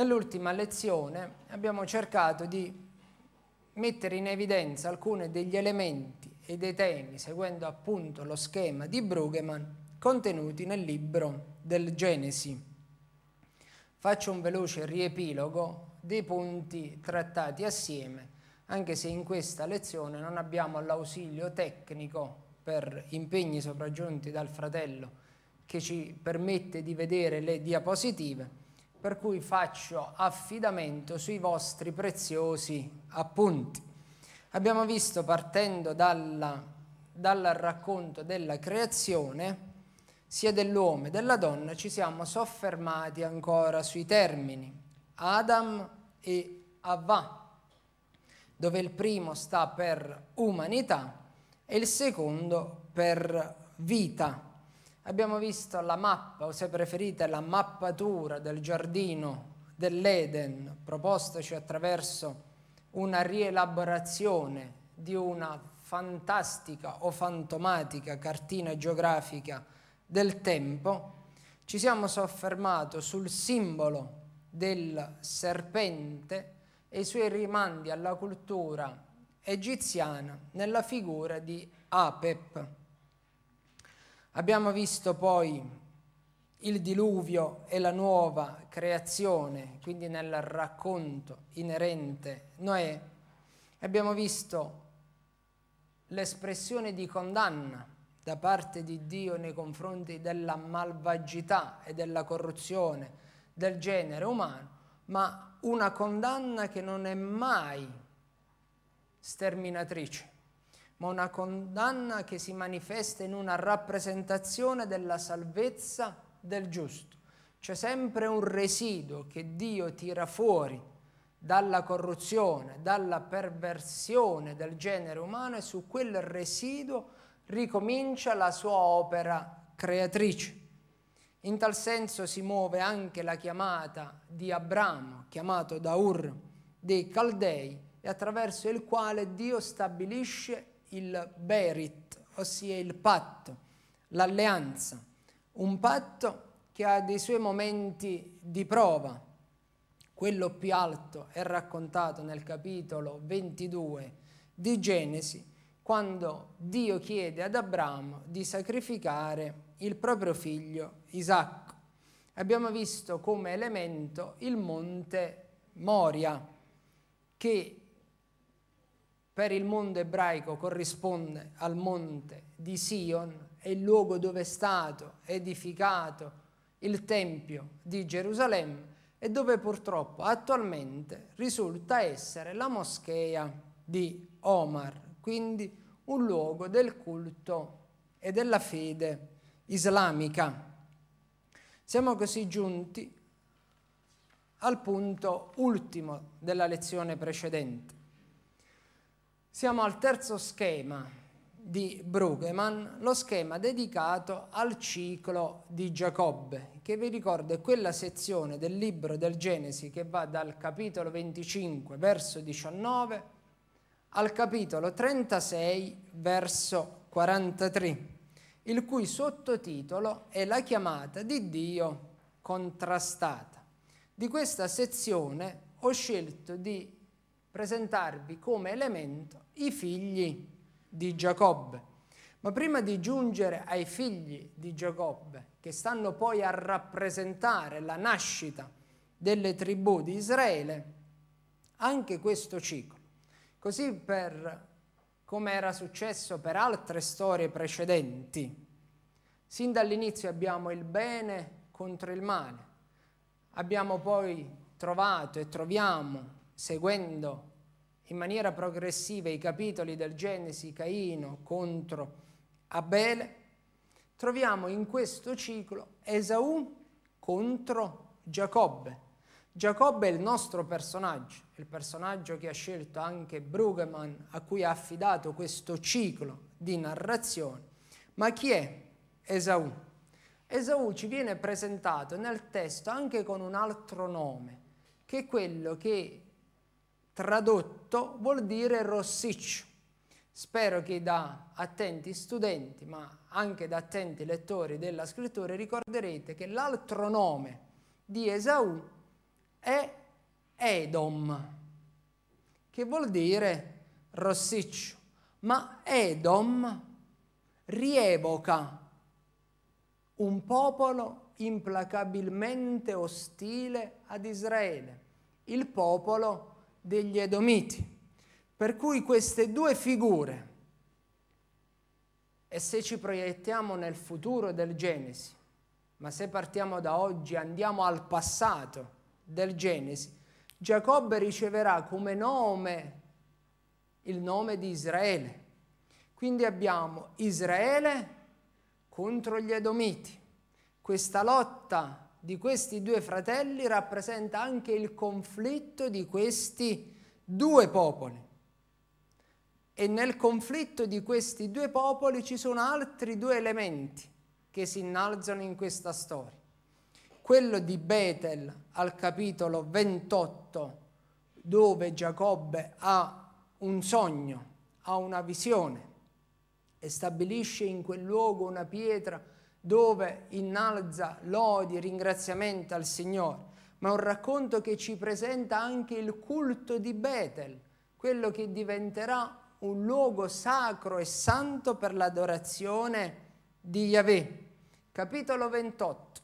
Nell'ultima lezione abbiamo cercato di mettere in evidenza alcuni degli elementi e dei temi, seguendo appunto lo schema di Brueggemann, contenuti nel libro del Genesi. Faccio un veloce riepilogo dei punti trattati assieme, anche se in questa lezione non abbiamo l'ausilio tecnico per impegni sopraggiunti dal fratello che ci permette di vedere le diapositive, per cui faccio affidamento sui vostri preziosi appunti. Abbiamo visto partendo dalla, dal racconto della creazione, sia dell'uomo che della donna, ci siamo soffermati ancora sui termini Adam e Avva, dove il primo sta per umanità e il secondo per vita. Abbiamo visto la mappa, o se preferite la mappatura del giardino dell'Eden propostaci attraverso una rielaborazione di una fantastica o fantomatica cartina geografica del tempo, ci siamo soffermati sul simbolo del serpente e i suoi rimandi alla cultura egiziana nella figura di Apep. Abbiamo visto poi il diluvio e la nuova creazione, quindi nel racconto inerente Noè, abbiamo visto l'espressione di condanna da parte di Dio nei confronti della malvagità e della corruzione del genere umano, ma una condanna che non è mai sterminatrice, ma una condanna che si manifesta in una rappresentazione della salvezza del giusto. C'è sempre un residuo che Dio tira fuori dalla corruzione, dalla perversione del genere umano e su quel residuo ricomincia la sua opera creatrice. In tal senso si muove anche la chiamata di Abramo, chiamato da Ur dei Caldei, e attraverso il quale Dio stabilisce il berit, ossia il patto, l'alleanza, un patto che ha dei suoi momenti di prova. Quello più alto è raccontato nel capitolo 22 di Genesi, quando Dio chiede ad Abramo di sacrificare il proprio figlio Isacco. Abbiamo visto come elemento il monte Moria, che per il mondo ebraico corrisponde al monte di Sion, è il luogo dove è stato edificato il Tempio di Gerusalemme e dove purtroppo attualmente risulta essere la moschea di Omar, quindi un luogo del culto e della fede islamica. Siamo così giunti al punto ultimo della lezione precedente. Siamo al terzo schema di Brueggemann, lo schema dedicato al ciclo di Giacobbe, che vi ricordo è quella sezione del libro del Genesi che va dal capitolo 25 verso 19 al capitolo 36 verso 43, il cui sottotitolo è la chiamata di Dio contrastata. Di questa sezione ho scelto di presentarvi come elemento i figli di Giacobbe. Ma prima di giungere ai figli di Giacobbe, che stanno poi a rappresentare la nascita delle tribù di Israele, anche questo ciclo. Così per come era successo per altre storie precedenti, sin dall'inizio abbiamo il bene contro il male, abbiamo poi trovato e troviamo seguendo in maniera progressiva i capitoli del Genesi, Caino contro Abele, troviamo in questo ciclo Esaù contro Giacobbe. Giacobbe è il nostro personaggio, il personaggio che ha scelto anche Brueggemann, a cui ha affidato questo ciclo di narrazione. Ma chi è Esaù? Esaù ci viene presentato nel testo anche con un altro nome, che è quello che tradotto vuol dire rossiccio. Spero che da attenti studenti, ma anche da attenti lettori della scrittura, ricorderete che l'altro nome di Esaù è Edom, che vuol dire rossiccio. Ma Edom rievoca un popolo implacabilmente ostile ad Israele, il popolo degli Edomiti. Per cui queste due figure, e se ci proiettiamo nel futuro del Genesi, ma se partiamo da oggi andiamo al passato del Genesi, Giacobbe riceverà come nome il nome di Israele. Quindi abbiamo Israele contro gli Edomiti. Questa lotta di questi due fratelli rappresenta anche il conflitto di questi due popoli. E nel conflitto di questi due popoli ci sono altri due elementi che si innalzano in questa storia. Quello di Betel al capitolo 28, dove Giacobbe ha un sogno, ha una visione e stabilisce in quel luogo una pietra dove innalza lodi e ringraziamenti al Signore, ma un racconto che ci presenta anche il culto di Betel, quello che diventerà un luogo sacro e santo per l'adorazione di Yahweh. Capitolo 28,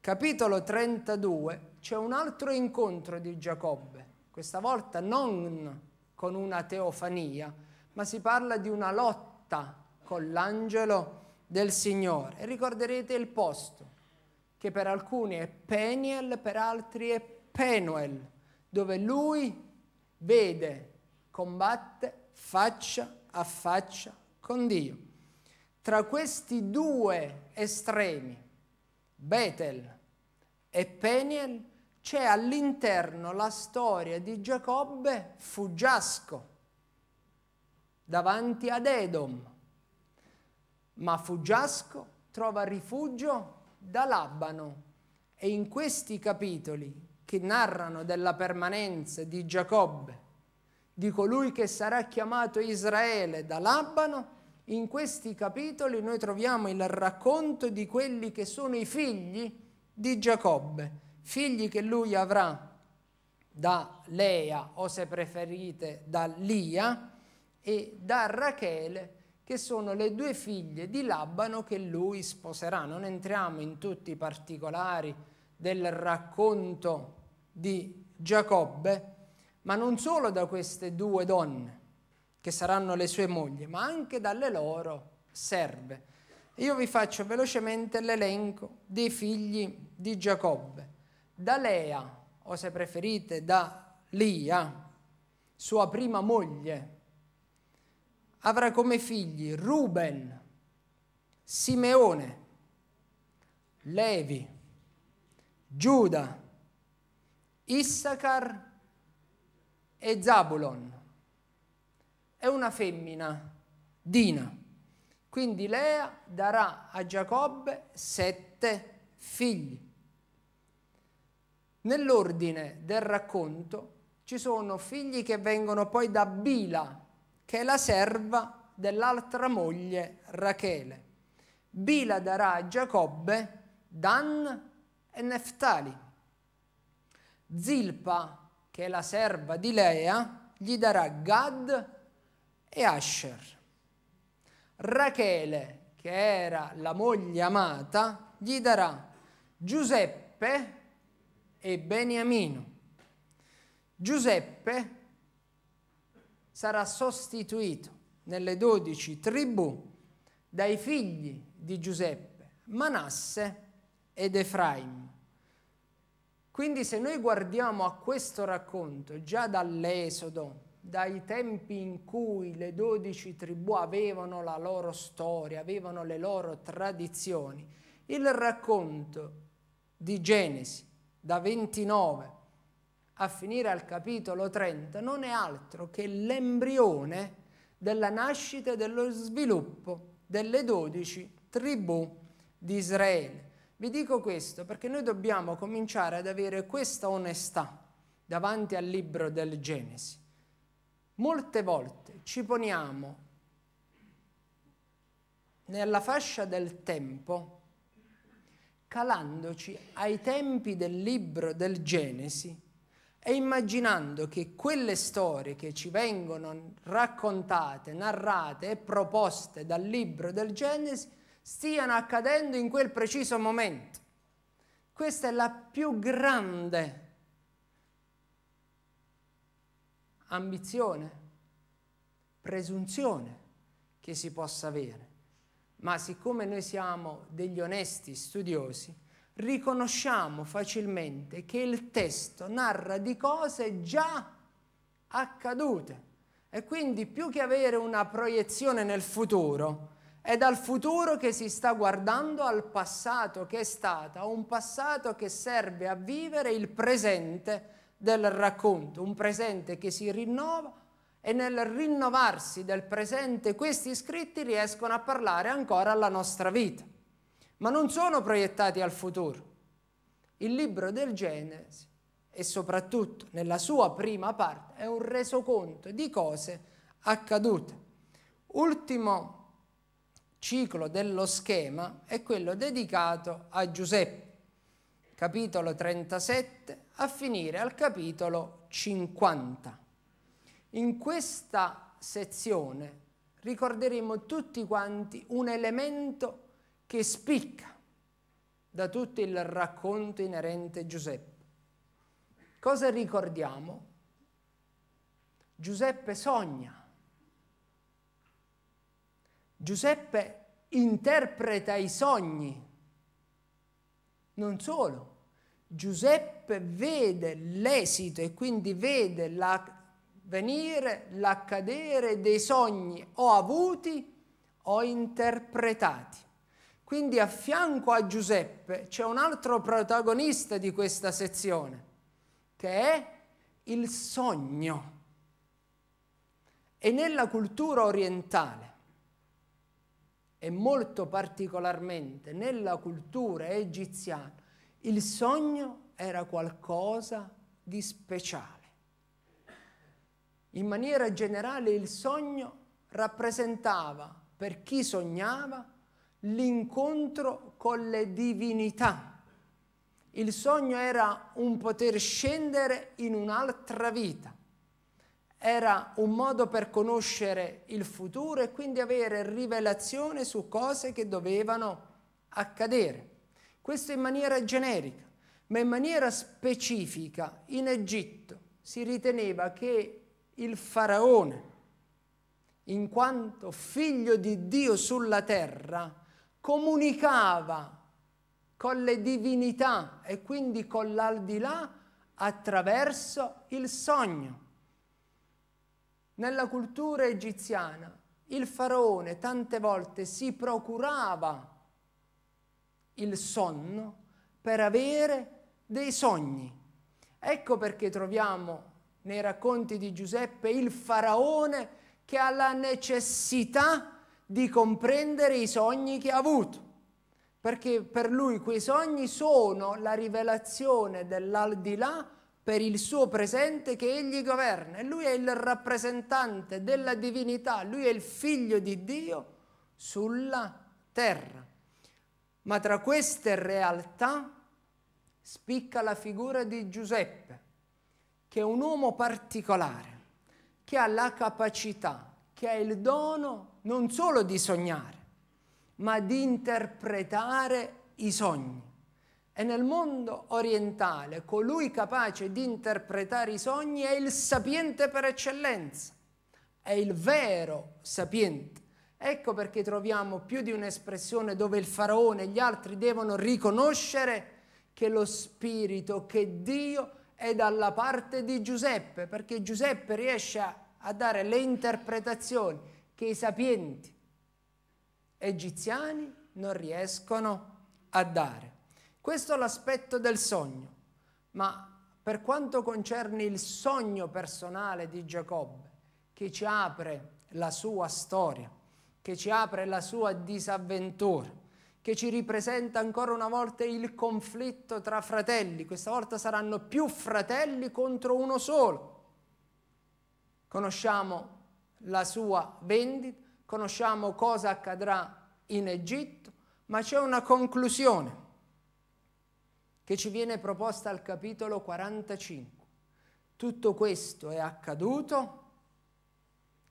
capitolo 32, c'è un altro incontro di Giacobbe, questa volta non con una teofania, ma si parla di una lotta con l'angelo del Signore. ricorderete il posto, che per alcuni è Peniel, per altri è Penuel, dove lui vede, combatte faccia a faccia con Dio. Tra questi due estremi, Betel e Peniel, c'è all'interno la storia di Giacobbe fuggiasco davanti ad Edom ma Fuggiasco trova rifugio da Labano e in questi capitoli che narrano della permanenza di Giacobbe, di colui che sarà chiamato Israele da Labano, in questi capitoli noi troviamo il racconto di quelli che sono i figli di Giacobbe, figli che lui avrà da Lea o se preferite da Lia e da Rachele che sono le due figlie di Labano che lui sposerà. Non entriamo in tutti i particolari del racconto di Giacobbe, ma non solo da queste due donne che saranno le sue mogli, ma anche dalle loro serve. Io vi faccio velocemente l'elenco dei figli di Giacobbe. Da Lea, o se preferite da Lia, sua prima moglie, avrà come figli Ruben, Simeone, Levi, Giuda, Issachar e Zabulon. È una femmina, Dina. Quindi Lea darà a Giacobbe sette figli. Nell'ordine del racconto ci sono figli che vengono poi da Bila, che è la serva dell'altra moglie Rachele. Bila darà a Giacobbe Dan e Neftali. Zilpa, che è la serva di Lea, gli darà Gad e Asher. Rachele, che era la moglie amata, gli darà Giuseppe e Beniamino. Giuseppe sarà sostituito nelle dodici tribù dai figli di Giuseppe, Manasse ed Efraim. Quindi se noi guardiamo a questo racconto già dall'Esodo, dai tempi in cui le dodici tribù avevano la loro storia, avevano le loro tradizioni, il racconto di Genesi da 29 a finire al capitolo 30 non è altro che l'embrione della nascita e dello sviluppo delle dodici tribù di Israele. Vi dico questo perché noi dobbiamo cominciare ad avere questa onestà davanti al libro del Genesi. Molte volte ci poniamo nella fascia del tempo calandoci ai tempi del libro del Genesi e immaginando che quelle storie che ci vengono raccontate, narrate e proposte dal libro del Genesi stiano accadendo in quel preciso momento. Questa è la più grande ambizione, presunzione che si possa avere. Ma siccome noi siamo degli onesti studiosi, riconosciamo facilmente che il testo narra di cose già accadute e quindi più che avere una proiezione nel futuro, è dal futuro che si sta guardando al passato che è stato, un passato che serve a vivere il presente del racconto, un presente che si rinnova e nel rinnovarsi del presente questi scritti riescono a parlare ancora alla nostra vita ma non sono proiettati al futuro. Il libro del Genesi e soprattutto nella sua prima parte è un resoconto di cose accadute. Ultimo ciclo dello schema è quello dedicato a Giuseppe, capitolo 37 a finire al capitolo 50. In questa sezione ricorderemo tutti quanti un elemento che spicca da tutto il racconto inerente a Giuseppe. Cosa ricordiamo? Giuseppe sogna. Giuseppe interpreta i sogni. Non solo, Giuseppe vede l'esito e quindi vede la venire l'accadere dei sogni o avuti o interpretati. Quindi a fianco a Giuseppe c'è un altro protagonista di questa sezione, che è il sogno. E nella cultura orientale, e molto particolarmente nella cultura egiziana, il sogno era qualcosa di speciale. In maniera generale il sogno rappresentava per chi sognava l'incontro con le divinità. Il sogno era un poter scendere in un'altra vita, era un modo per conoscere il futuro e quindi avere rivelazione su cose che dovevano accadere. Questo in maniera generica, ma in maniera specifica in Egitto si riteneva che il faraone, in quanto figlio di Dio sulla terra, comunicava con le divinità e quindi con l'aldilà attraverso il sogno. Nella cultura egiziana il faraone tante volte si procurava il sonno per avere dei sogni. Ecco perché troviamo nei racconti di Giuseppe il faraone che ha la necessità di comprendere i sogni che ha avuto, perché per lui quei sogni sono la rivelazione dell'aldilà per il suo presente che egli governa. lui è il rappresentante della divinità, lui è il figlio di Dio sulla terra. Ma tra queste realtà spicca la figura di Giuseppe, che è un uomo particolare, che ha la capacità, che ha il dono non solo di sognare, ma di interpretare i sogni. E nel mondo orientale colui capace di interpretare i sogni è il sapiente per eccellenza, è il vero sapiente. Ecco perché troviamo più di un'espressione dove il faraone e gli altri devono riconoscere che lo spirito, che Dio è dalla parte di Giuseppe, perché Giuseppe riesce a, dare le interpretazioni che i sapienti egiziani non riescono a dare. Questo è l'aspetto del sogno, ma per quanto concerne il sogno personale di Giacobbe, che ci apre la sua storia, che ci apre la sua disavventura, che ci ripresenta ancora una volta il conflitto tra fratelli, questa volta saranno più fratelli contro uno solo. Conosciamo la sua vendita, conosciamo cosa accadrà in Egitto, ma c'è una conclusione che ci viene proposta al capitolo 45. Tutto questo è accaduto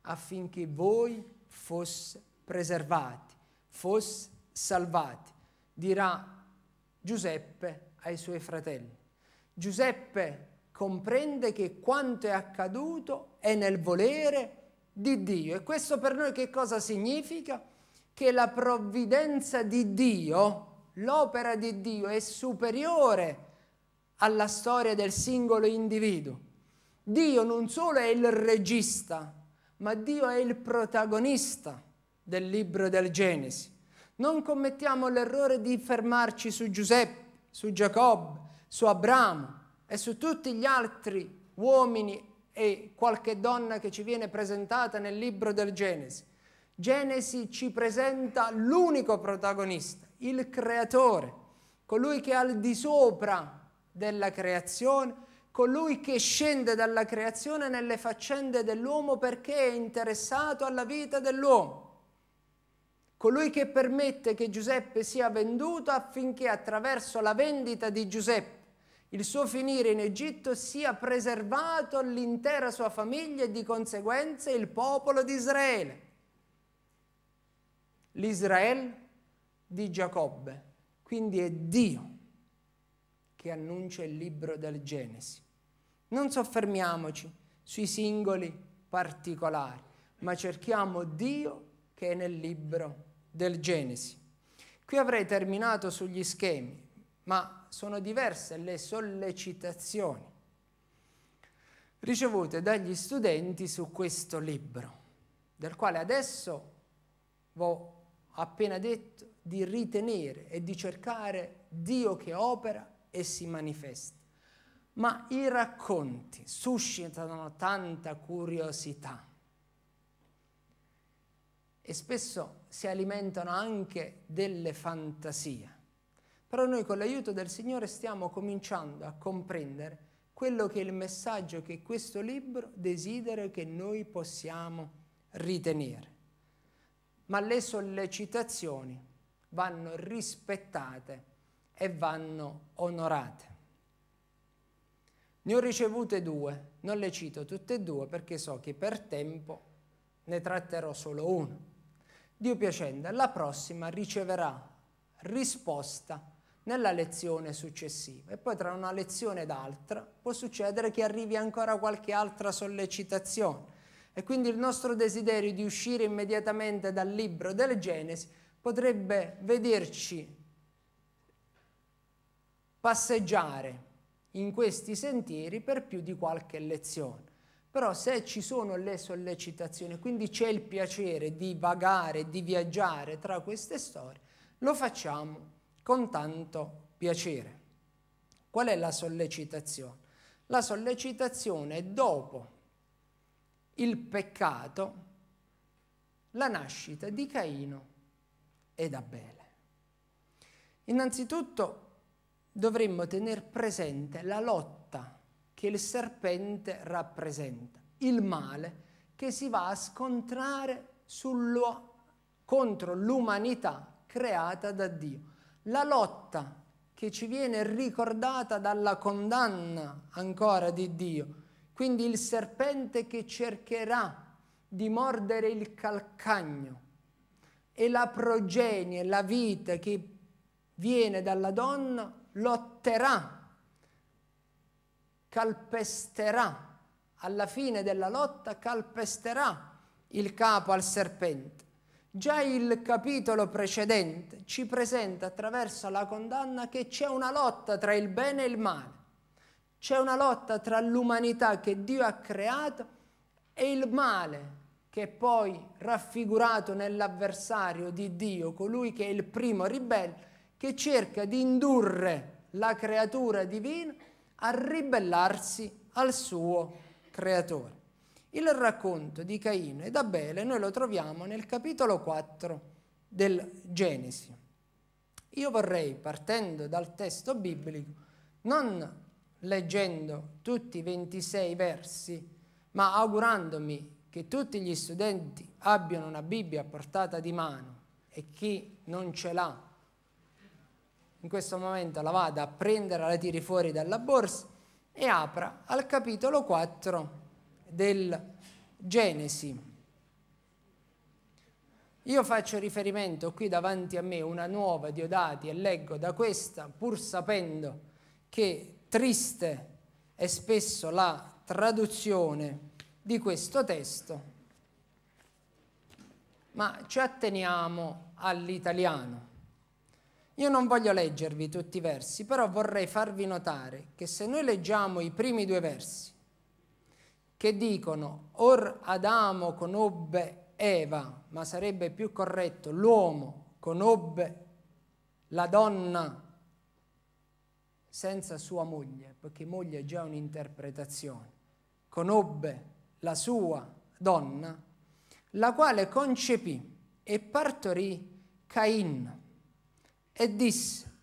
affinché voi fosse preservati, fosse salvati, dirà Giuseppe ai suoi fratelli. Giuseppe comprende che quanto è accaduto è nel volere di Dio. E questo per noi che cosa significa? Che la provvidenza di Dio, l'opera di Dio è superiore alla storia del singolo individuo. Dio non solo è il regista, ma Dio è il protagonista del libro del Genesi. Non commettiamo l'errore di fermarci su Giuseppe, su Giacobbe, su Abramo e su tutti gli altri uomini e qualche donna che ci viene presentata nel libro del Genesi. Genesi ci presenta l'unico protagonista, il creatore, colui che è al di sopra della creazione, colui che scende dalla creazione nelle faccende dell'uomo perché è interessato alla vita dell'uomo. Colui che permette che Giuseppe sia venduto affinché attraverso la vendita di Giuseppe il suo finire in Egitto sia preservato l'intera sua famiglia e di conseguenza il popolo di Israele. L'Israele di Giacobbe, quindi è Dio che annuncia il libro del Genesi. Non soffermiamoci sui singoli particolari, ma cerchiamo Dio che è nel libro del Genesi. Qui avrei terminato sugli schemi, ma sono diverse le sollecitazioni ricevute dagli studenti su questo libro, del quale adesso ho appena detto di ritenere e di cercare Dio che opera e si manifesta. Ma i racconti suscitano tanta curiosità e spesso si alimentano anche delle fantasie. Però noi con l'aiuto del Signore stiamo cominciando a comprendere quello che è il messaggio che questo libro desidera che noi possiamo ritenere. Ma le sollecitazioni vanno rispettate e vanno onorate. Ne ho ricevute due, non le cito tutte e due perché so che per tempo ne tratterò solo una. Dio piacendo, alla prossima riceverà risposta nella lezione successiva e poi tra una lezione ed altra può succedere che arrivi ancora qualche altra sollecitazione e quindi il nostro desiderio di uscire immediatamente dal libro del Genesi potrebbe vederci passeggiare in questi sentieri per più di qualche lezione. Però se ci sono le sollecitazioni, quindi c'è il piacere di vagare, di viaggiare tra queste storie, lo facciamo con tanto piacere. Qual è la sollecitazione? La sollecitazione è dopo il peccato, la nascita di Caino ed Abele. Innanzitutto dovremmo tenere presente la lotta che il serpente rappresenta, il male che si va a scontrare contro l'umanità creata da Dio la lotta che ci viene ricordata dalla condanna ancora di Dio, quindi il serpente che cercherà di mordere il calcagno e la progenie, la vita che viene dalla donna lotterà, calpesterà, alla fine della lotta calpesterà il capo al serpente. Già il capitolo precedente ci presenta attraverso la condanna che c'è una lotta tra il bene e il male, c'è una lotta tra l'umanità che Dio ha creato e il male che è poi raffigurato nell'avversario di Dio, colui che è il primo ribelle, che cerca di indurre la creatura divina a ribellarsi al suo creatore. Il racconto di Caino ed Abele noi lo troviamo nel capitolo 4 del Genesi. Io vorrei, partendo dal testo biblico, non leggendo tutti i 26 versi, ma augurandomi che tutti gli studenti abbiano una Bibbia a portata di mano e chi non ce l'ha in questo momento la vada a prendere, la tiri fuori dalla borsa e apra al capitolo 4 del Genesi. Io faccio riferimento qui davanti a me una nuova Diodati e leggo da questa pur sapendo che triste è spesso la traduzione di questo testo, ma ci atteniamo all'italiano. Io non voglio leggervi tutti i versi, però vorrei farvi notare che se noi leggiamo i primi due versi che dicono or Adamo conobbe Eva, ma sarebbe più corretto l'uomo conobbe la donna senza sua moglie, perché moglie è già un'interpretazione, conobbe la sua donna, la quale concepì e partorì Cain e disse,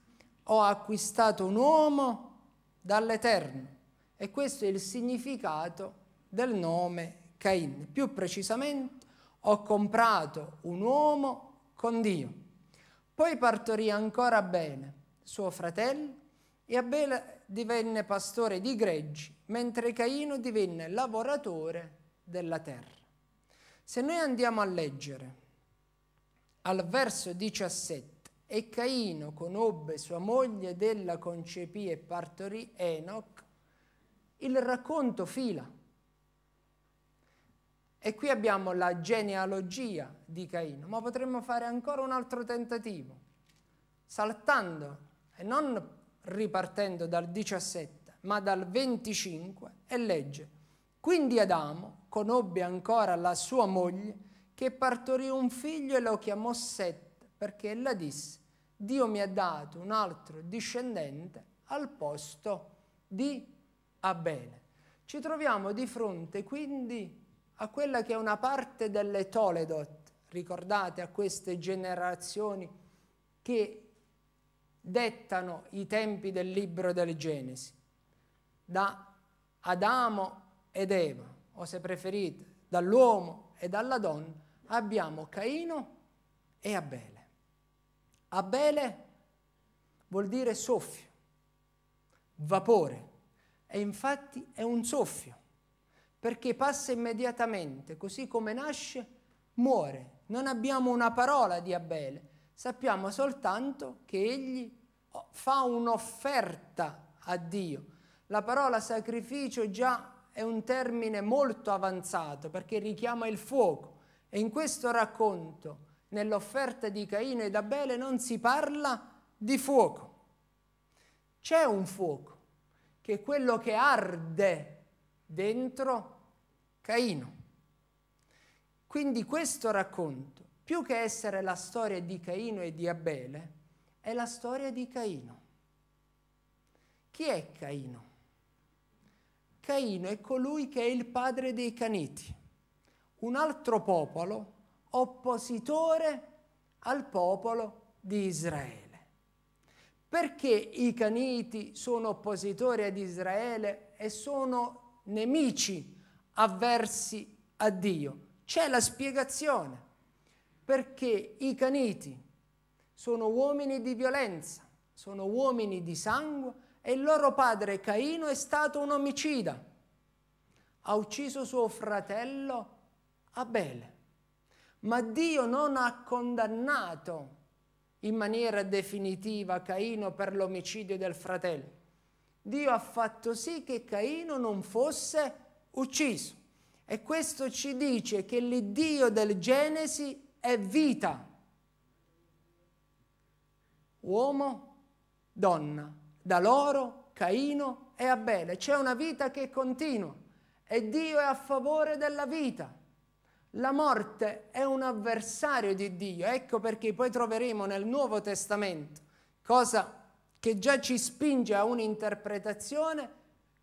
ho acquistato un uomo dall'Eterno. E questo è il significato del nome Cain. Più precisamente, ho comprato un uomo con Dio. Poi partorì ancora Abele, suo fratello, e Abele divenne pastore di greggi, mentre Caino divenne lavoratore della terra. Se noi andiamo a leggere al verso 17, e Caino conobbe sua moglie della concepì e partorì Enoch, il racconto fila. E qui abbiamo la genealogia di Caino, ma potremmo fare ancora un altro tentativo, saltando e non ripartendo dal 17, ma dal 25 e legge. Quindi Adamo conobbe ancora la sua moglie che partorì un figlio e lo chiamò Set, perché ella disse, Dio mi ha dato un altro discendente al posto di Abele. Ci troviamo di fronte quindi a quella che è una parte delle Toledot, ricordate a queste generazioni che dettano i tempi del libro delle Genesi, da Adamo ed Eva, o se preferite, dall'uomo e dalla donna, abbiamo Caino e Abele. Abele vuol dire soffio, vapore, e infatti è un soffio perché passa immediatamente, così come nasce, muore. Non abbiamo una parola di Abele, sappiamo soltanto che egli oh, fa un'offerta a Dio. La parola sacrificio già è un termine molto avanzato perché richiama il fuoco e in questo racconto, nell'offerta di Caino ed Abele, non si parla di fuoco. C'è un fuoco che è quello che arde dentro Caino. Quindi questo racconto, più che essere la storia di Caino e di Abele, è la storia di Caino. Chi è Caino? Caino è colui che è il padre dei Caniti, un altro popolo oppositore al popolo di Israele. Perché i Caniti sono oppositori ad Israele e sono nemici, avversi a Dio. C'è la spiegazione perché i caniti sono uomini di violenza, sono uomini di sangue e il loro padre Caino è stato un omicida. Ha ucciso suo fratello Abele. Ma Dio non ha condannato in maniera definitiva Caino per l'omicidio del fratello Dio ha fatto sì che Caino non fosse ucciso. E questo ci dice che l'Iddio del Genesi è vita. Uomo, donna, da loro Caino e Abele. C'è una vita che continua e Dio è a favore della vita. La morte è un avversario di Dio, ecco perché poi troveremo nel Nuovo Testamento cosa che già ci spinge a un'interpretazione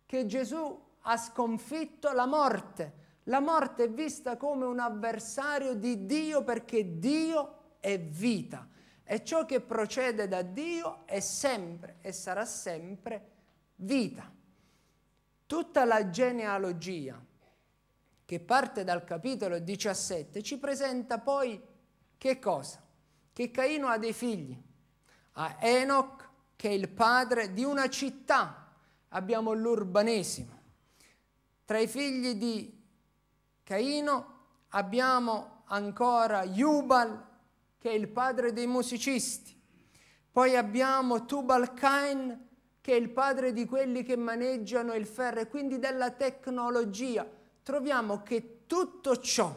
che Gesù ha sconfitto la morte. La morte è vista come un avversario di Dio perché Dio è vita e ciò che procede da Dio è sempre e sarà sempre vita. Tutta la genealogia che parte dal capitolo 17 ci presenta poi che cosa? Che Caino ha dei figli, ha Enoch, che è il padre di una città, abbiamo l'urbanesimo. Tra i figli di Caino abbiamo ancora Jubal, che è il padre dei musicisti. Poi abbiamo Tubal Cain, che è il padre di quelli che maneggiano il ferro e quindi della tecnologia. Troviamo che tutto ciò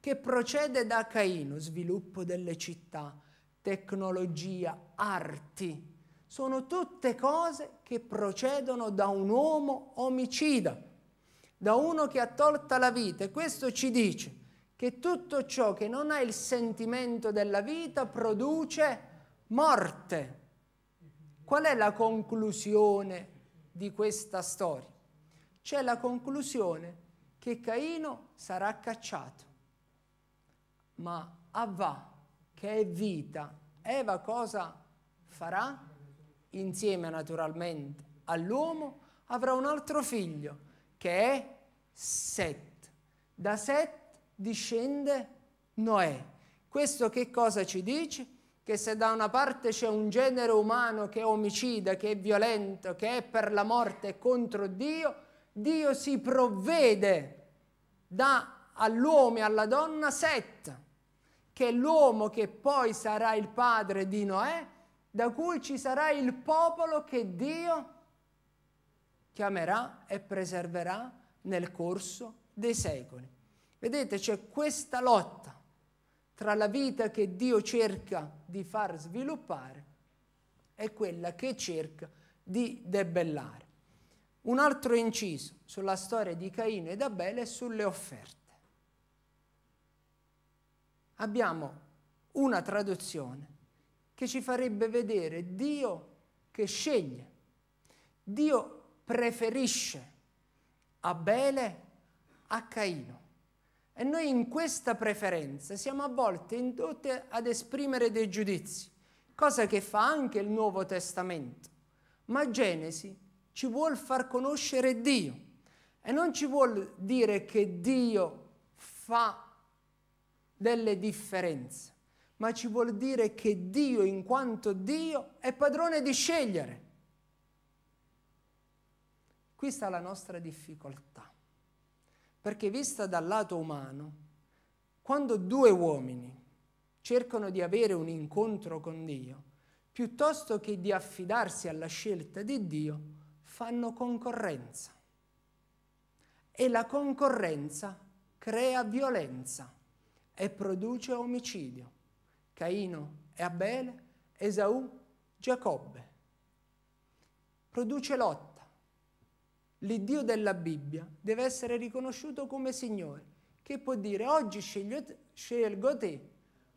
che procede da Caino, sviluppo delle città, tecnologia, arti, sono tutte cose che procedono da un uomo omicida, da uno che ha tolta la vita. E questo ci dice che tutto ciò che non ha il sentimento della vita produce morte. Qual è la conclusione di questa storia? C'è la conclusione che Caino sarà cacciato, ma Avva, che è vita, Eva cosa farà? insieme naturalmente all'uomo, avrà un altro figlio che è Set. Da Set discende Noè. Questo che cosa ci dice? Che se da una parte c'è un genere umano che è omicida, che è violento, che è per la morte contro Dio, Dio si provvede da all'uomo e alla donna Set, che è l'uomo che poi sarà il padre di Noè, da cui ci sarà il popolo che Dio chiamerà e preserverà nel corso dei secoli. Vedete, c'è questa lotta tra la vita che Dio cerca di far sviluppare e quella che cerca di debellare. Un altro inciso sulla storia di Caino ed Abele è sulle offerte. Abbiamo una traduzione che ci farebbe vedere Dio che sceglie, Dio preferisce Abele a Caino. E noi in questa preferenza siamo a volte indotti ad esprimere dei giudizi, cosa che fa anche il Nuovo Testamento. Ma Genesi ci vuol far conoscere Dio e non ci vuol dire che Dio fa delle differenze ma ci vuol dire che Dio, in quanto Dio, è padrone di scegliere. Qui sta la nostra difficoltà, perché vista dal lato umano, quando due uomini cercano di avere un incontro con Dio, piuttosto che di affidarsi alla scelta di Dio, fanno concorrenza. E la concorrenza crea violenza e produce omicidio. Caino e Abele, Esaù, Giacobbe. Produce lotta. L'Iddio della Bibbia deve essere riconosciuto come Signore, che può dire oggi scelgo te,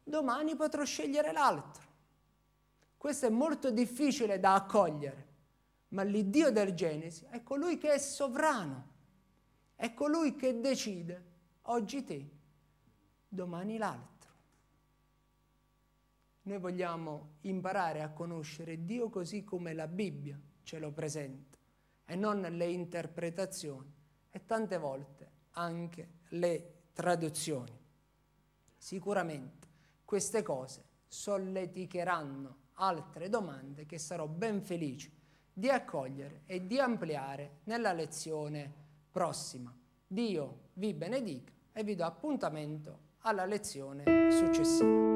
domani potrò scegliere l'altro. Questo è molto difficile da accogliere, ma l'Iddio del Genesi è colui che è sovrano, è colui che decide oggi te, domani l'altro. Noi vogliamo imparare a conoscere Dio così come la Bibbia ce lo presenta e non le interpretazioni e tante volte anche le traduzioni. Sicuramente queste cose solleticheranno altre domande che sarò ben felice di accogliere e di ampliare nella lezione prossima. Dio vi benedica e vi do appuntamento alla lezione successiva.